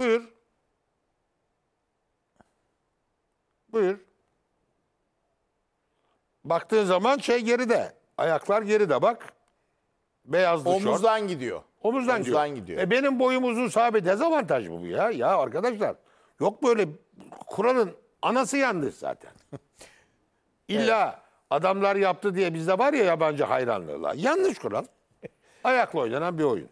Buyur. Buyur. Baktığın zaman şey geride. Ayaklar geride bak. Beyaz dışarı. Omuzdan gidiyor. Omuzdan, Omuzdan gidiyor. gidiyor. E benim boyum uzun sahibi dezavantaj mı bu ya? Ya arkadaşlar yok böyle kuralın anası yandı zaten. İlla evet. adamlar yaptı diye bizde var ya yabancı hayranlığı. Yanlış kural. Ayakla oynanan bir oyun.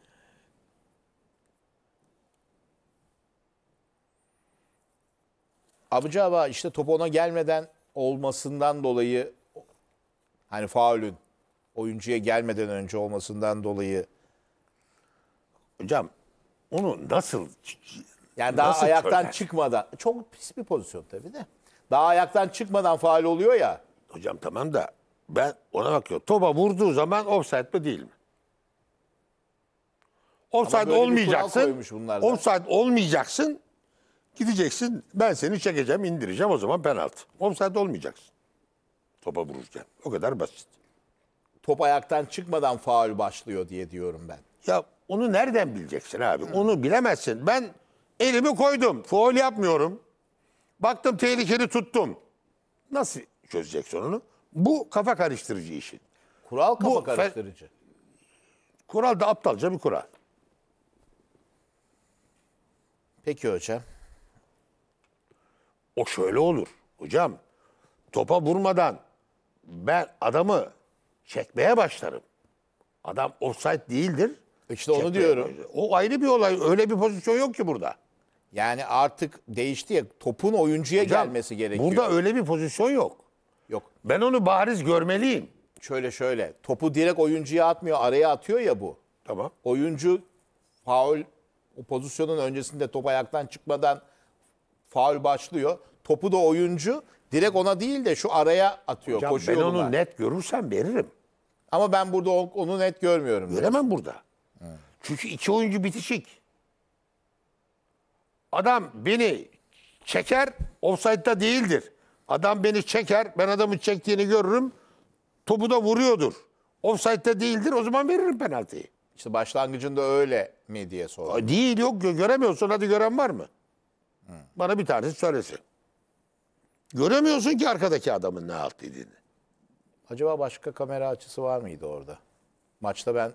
Avcı Ava işte top ona gelmeden olmasından dolayı hani faulün oyuncuya gelmeden önce olmasından dolayı Hocam onu nasıl yani daha nasıl ayaktan tören? çıkmadan çok pis bir pozisyon tabii de. Daha ayaktan çıkmadan faul oluyor ya. Hocam tamam da ben ona bakıyorum. Topa vurduğu zaman offside mi değil mi? Offside olmayacaksın. Offside olmayacaksın. Gideceksin ben seni çekeceğim indireceğim o zaman penaltı. Offside olmayacaksın. Topa vururken. O kadar basit. Top ayaktan çıkmadan faul başlıyor diye diyorum ben. Ya onu nereden bileceksin abi? Onu bilemezsin. Ben elimi koydum. Faul yapmıyorum. Baktım tehlikeli tuttum. Nasıl çözeceksin onu? Bu kafa karıştırıcı işin. Kural kafa Bu karıştırıcı. Kural da aptalca bir kural. Peki hocam. O şöyle olur. Hocam topa vurmadan ben adamı çekmeye başlarım. Adam offside değildir. İşte onu diyorum. O ayrı bir olay. Öyle bir pozisyon yok ki burada. Yani artık değişti ya topun oyuncuya Hocam, gelmesi gerekiyor. Burada öyle bir pozisyon yok. Yok. Ben onu bariz görmeliyim. Şöyle şöyle topu direkt oyuncuya atmıyor araya atıyor ya bu. Tamam. Oyuncu faul o pozisyonun öncesinde top ayaktan çıkmadan faul başlıyor. Topu da oyuncu direkt ona değil de şu araya atıyor. Hocam, koşu ben yoluna. onu net görürsem veririm. Ama ben burada onu net görmüyorum. Göremem burada. Evet. Çünkü iki oyuncu bitişik. Adam beni çeker, offside'da değildir. Adam beni çeker, ben adamı çektiğini görürüm. Topu da vuruyordur. Offside'da değildir, o zaman veririm penaltıyı. İşte başlangıcında öyle mi diye soruyorum. Değil yok göremiyorsun hadi gören var mı? Bana bir tanesi söylesin. Göremiyorsun ki arkadaki adamın ne halt dediğini. Acaba başka kamera açısı var mıydı orada? Maçta ben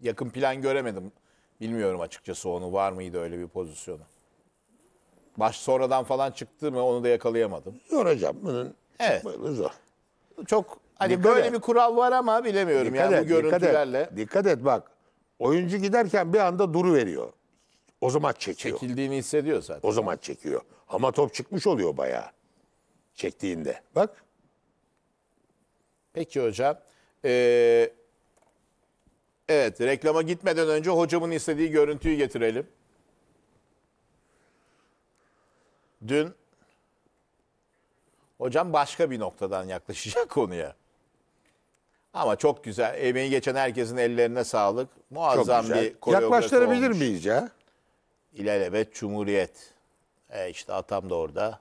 yakın plan göremedim. Bilmiyorum açıkçası onu var mıydı öyle bir pozisyonu. Baş sonradan falan çıktı mı onu da yakalayamadım. Zor hocam bunun evet. zor. Çok hani dikkat böyle et. bir kural var ama bilemiyorum dikkat yani et, bu görüntülerle. Dikkat et, dikkat et bak. Oyuncu giderken bir anda duru veriyor. O zaman çekiyor. Çekildiğini hissediyor zaten. O zaman çekiyor. Ama top çıkmış oluyor bayağı. Çektiğinde. Bak. Peki hocam. Ee, evet reklama gitmeden önce hocamın istediği görüntüyü getirelim. Dün hocam başka bir noktadan yaklaşacak konuya. Ama çok güzel. Emeği geçen herkesin ellerine sağlık. Muazzam Çok güzel. bir koreografi Yaklaştırabilir olmuş. miyiz ya? İlelebet Cumhuriyet. E işte atam da orada.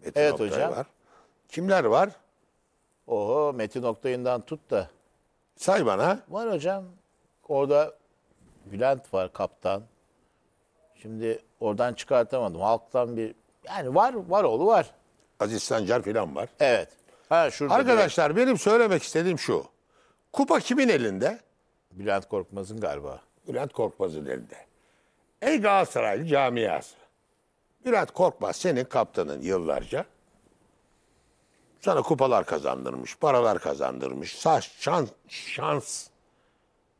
Metin evet Oktay hocam. Var. Kimler var? Oho Metin Oktay'ından tut da. Say bana. Var hocam. Orada Bülent var kaptan. Şimdi oradan çıkartamadım. Halktan bir yani var var oğlu var. Aziz Sancar falan var. Evet. Ha şurada Arkadaşlar direkt. benim söylemek istediğim şu. Kupa kimin elinde? Bülent Korkmaz'ın galiba. Bülent Korkmaz'ın elinde. Ey Galatasaraylı camiası. Bülent Korkmaz senin kaptanın yıllarca. Sana kupalar kazandırmış, paralar kazandırmış. Saç, şans, şans,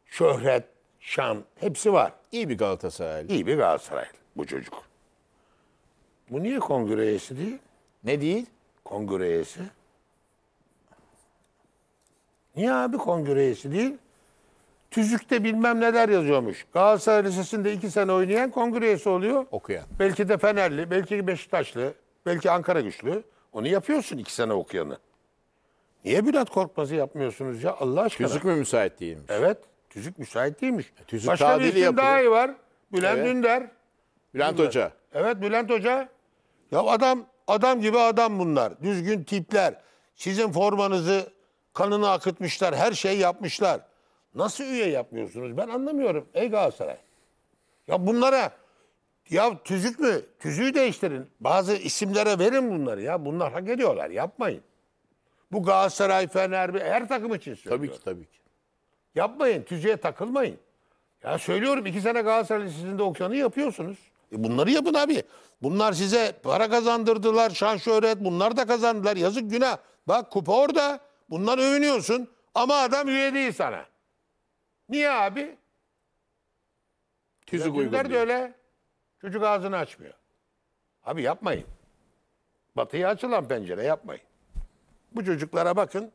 şöhret, şan hepsi var. İyi bir Galatasaraylı. İyi bir Galatasaraylı bu çocuk. Bu niye kongre üyesi değil? Ne değil? Kongre üyesi. Niye abi kongre üyesi değil? Tüzük'te bilmem neler yazıyormuş. Galatasaray Lisesi'nde iki sene oynayan kongre üyesi oluyor. Okuyan. Belki de Fenerli, belki Beşiktaşlı, belki Ankara güçlü. Onu yapıyorsun iki sene okuyanı. Niye Bülent Korkmaz'ı yapmıyorsunuz ya Allah aşkına? Tüzük mü müsait değilmiş? Evet. Tüzük müsait değilmiş. E, tüzük Başka bir isim yapılır. daha iyi var. Bülent evet. Dündar. Bülent Dündar. Hoca. Evet Bülent Hoca. Ya adam adam gibi adam bunlar. Düzgün tipler. Sizin formanızı kanını akıtmışlar. Her şey yapmışlar. Nasıl üye yapmıyorsunuz? Ben anlamıyorum. Ey Galatasaray. Ya bunlara ya tüzük mü? Tüzüğü değiştirin. Bazı isimlere verin bunları ya. Bunlar hak ediyorlar. Yapmayın. Bu Galatasaray, Fener, her takım için söylüyorum. Tabii ki tabii ki. Yapmayın. Tüzüğe takılmayın. Ya söylüyorum iki sene Galatasaray de okuyanı yapıyorsunuz. E bunları yapın abi. Bunlar size para kazandırdılar, şan şöhret bunlar da kazandılar. Yazık günah. Bak kupa orada. Bunlar övünüyorsun ama adam üye değil sana. Niye abi? Tüzük uygun de öyle. Çocuk ağzını açmıyor. Abi yapmayın. Batıya açılan pencere yapmayın. Bu çocuklara bakın.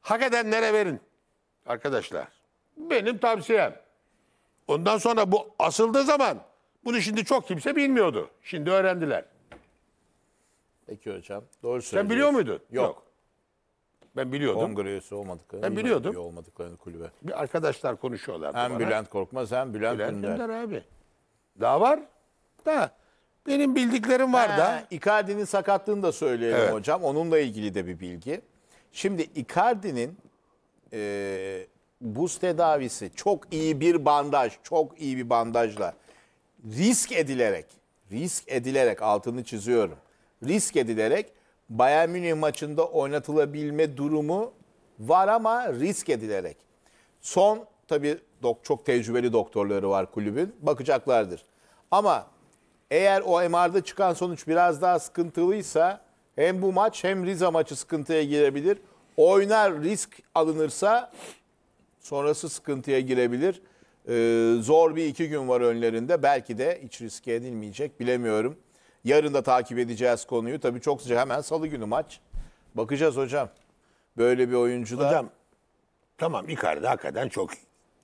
Hak edenlere verin arkadaşlar. Benim tavsiyem. Ondan sonra bu asıldığı zaman bunu şimdi çok kimse bilmiyordu. Şimdi öğrendiler. Peki hocam. Doğru söylüyorsun. Sen biliyor muydun? Yok. Yok. Ben biliyordum. Kongre üyesi olmadıklarını. Ben biliyordum. Üye olmadıklarını kulübe. Bir arkadaşlar konuşuyorlar. Hem bana. Bülent Korkmaz hem Bülent, Bülent Ünder. Ünder abi. Daha var. Da benim bildiklerim var ha, da. Icardi'nin sakatlığını da söyleyelim evet. hocam. Onunla ilgili de bir bilgi. Şimdi Icardi'nin e, buz tedavisi çok iyi bir bandaj, çok iyi bir bandajla risk edilerek, risk edilerek altını çiziyorum. Risk edilerek Bayern Münih maçında oynatılabilme durumu var ama risk edilerek. Son tabii dok, çok tecrübeli doktorları var kulübün. Bakacaklardır. Ama eğer o MR'da çıkan sonuç biraz daha sıkıntılıysa hem bu maç hem Rize maçı sıkıntıya girebilir. Oynar risk alınırsa sonrası sıkıntıya girebilir. Ee, zor bir iki gün var önlerinde. Belki de hiç riske edilmeyecek bilemiyorum. Yarın da takip edeceğiz konuyu. Tabii çok sıcak. Hemen salı günü maç. Bakacağız hocam. Böyle bir oyuncu da... Hocam tamam Icardi hakikaten çok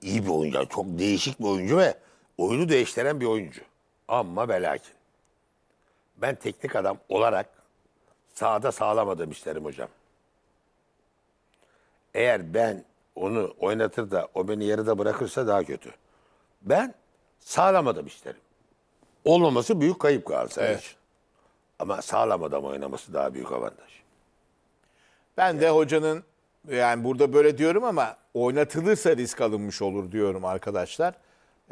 iyi bir oyuncu. Çok değişik bir oyuncu ve oyunu değiştiren bir oyuncu. Ama belakin. Ben teknik adam olarak sahada sağlamadım işlerim hocam. Eğer ben onu oynatır da o beni yarıda bırakırsa daha kötü. Ben sağlamadım işlerim. Olmaması büyük kayıp Galatasaray evet. Ama sağlam adam oynaması daha büyük avantaj. Ben yani. de hocanın yani burada böyle diyorum ama oynatılırsa risk alınmış olur diyorum arkadaşlar.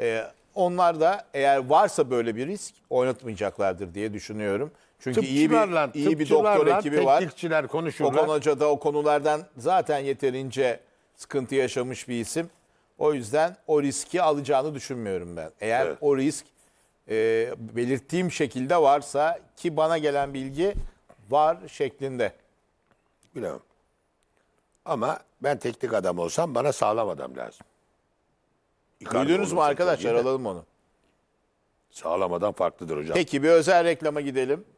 Ee, onlar da eğer varsa böyle bir risk oynatmayacaklardır diye düşünüyorum. Çünkü iyi bir iyi bir doktor ekibi var. Teknikçiler konuşurlar. Okan Hoca da o konulardan zaten yeterince sıkıntı yaşamış bir isim. O yüzden o riski alacağını düşünmüyorum ben. Eğer evet. o risk e, belirttiğim şekilde varsa ki bana gelen bilgi var şeklinde. Bilemem. Ama ben teknik adam olsam bana sağlam adam lazım. Duydunuz mu arkadaşlar alalım onu. Sağlam adam farklıdır hocam. Peki bir özel reklama gidelim.